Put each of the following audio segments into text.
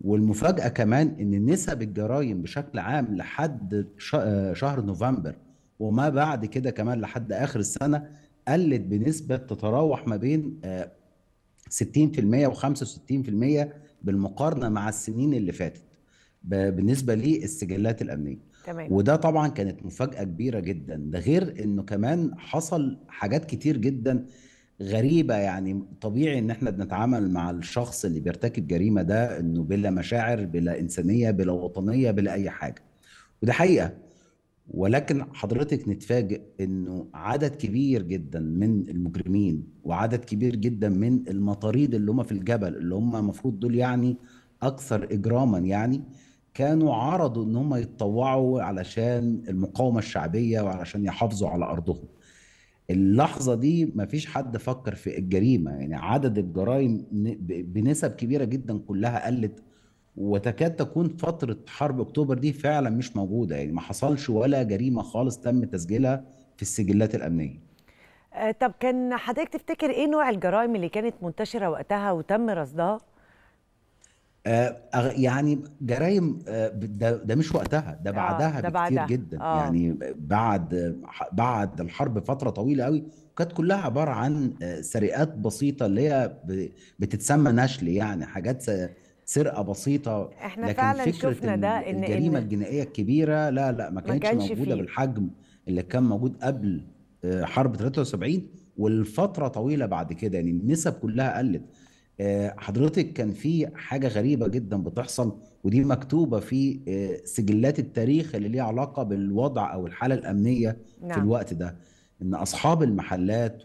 والمفاجاه كمان ان نسب الجرائم بشكل عام لحد شهر نوفمبر وما بعد كده كمان لحد اخر السنه قلت بنسبه تتراوح ما بين 60% آه، و65% بالمقارنه مع السنين اللي فاتت بالنسبه للسجلات الامنيه تمام. وده طبعا كانت مفاجاه كبيره جدا ده غير انه كمان حصل حاجات كتير جدا غريبه يعني طبيعي ان احنا بنتعامل مع الشخص اللي بيرتكب جريمه ده انه بلا مشاعر بلا انسانيه بلا وطنيه بلا اي حاجه وده حقيقه ولكن حضرتك نتفاجئ انه عدد كبير جدا من المجرمين وعدد كبير جدا من المطاريد اللي هم في الجبل اللي هم المفروض دول يعني اكثر اجراما يعني كانوا عرضوا ان هم يتطوعوا علشان المقاومه الشعبيه وعلشان يحافظوا على ارضهم اللحظه دي ما فيش حد فكر في الجريمه يعني عدد الجرائم بنسب كبيره جدا كلها قلت وتكاد تكون فتره حرب اكتوبر دي فعلا مش موجوده يعني ما حصلش ولا جريمه خالص تم تسجيلها في السجلات الامنيه آه، طب كان حضرتك تفتكر ايه نوع الجرائم اللي كانت منتشره وقتها وتم رصدها آه، يعني جرايم آه، ده, ده مش وقتها ده آه، بعدها ده بعدها. كتير جدا آه. يعني بعد بعد الحرب فتره طويله قوي كانت كلها عباره عن سرقات بسيطه اللي هي بتتسمى نشل يعني حاجات سرقه بسيطه احنا لكن فعلا فكرة شفنا ده ان الجريمه إن الجنائيه الكبيره لا لا ما كانتش ما كانش موجوده فيه. بالحجم اللي كان موجود قبل حرب 73 والفتره طويله بعد كده يعني النسب كلها قلت آه، حضرتك كان في حاجه غريبه جدا بتحصل ودي مكتوبه في آه، سجلات التاريخ اللي ليها علاقه بالوضع او الحاله الامنيه نعم. في الوقت ده ان اصحاب المحلات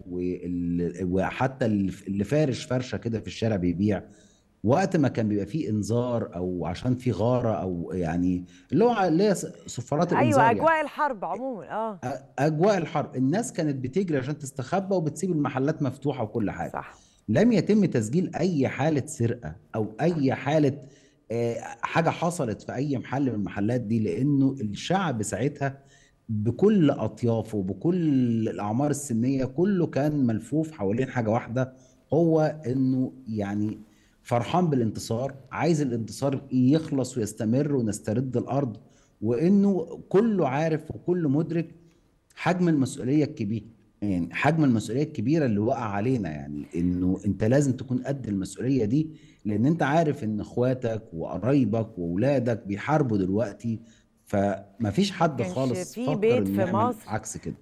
وحتى اللي فارش فرشه كده في الشارع بيبيع وقت ما كان بيبقى فيه انذار او عشان في غاره او يعني اللي هو اللي هي صفارات أيوة، الانذار ايوه اجواء يعني. الحرب عموما اه اجواء الحرب الناس كانت بتجري عشان تستخبى وبتسيب المحلات مفتوحه وكل حاجه صح لم يتم تسجيل اي حاله سرقه او اي حاله آه، حاجه حصلت في اي محل من المحلات دي لانه الشعب ساعتها بكل اطيافه بكل الاعمار السنيه كله كان ملفوف حوالين حاجه واحده هو انه يعني فرحان بالانتصار عايز الانتصار يخلص ويستمر ونسترد الارض وانه كله عارف وكله مدرك حجم المسؤوليه الكبير يعني حجم المسؤوليه الكبيره اللي وقع علينا يعني انه انت لازم تكون قد المسؤوليه دي لان انت عارف ان اخواتك وقرايبك واولادك بيحاربوا دلوقتي فما فيش حد خالص في بيت في مصر عكس كده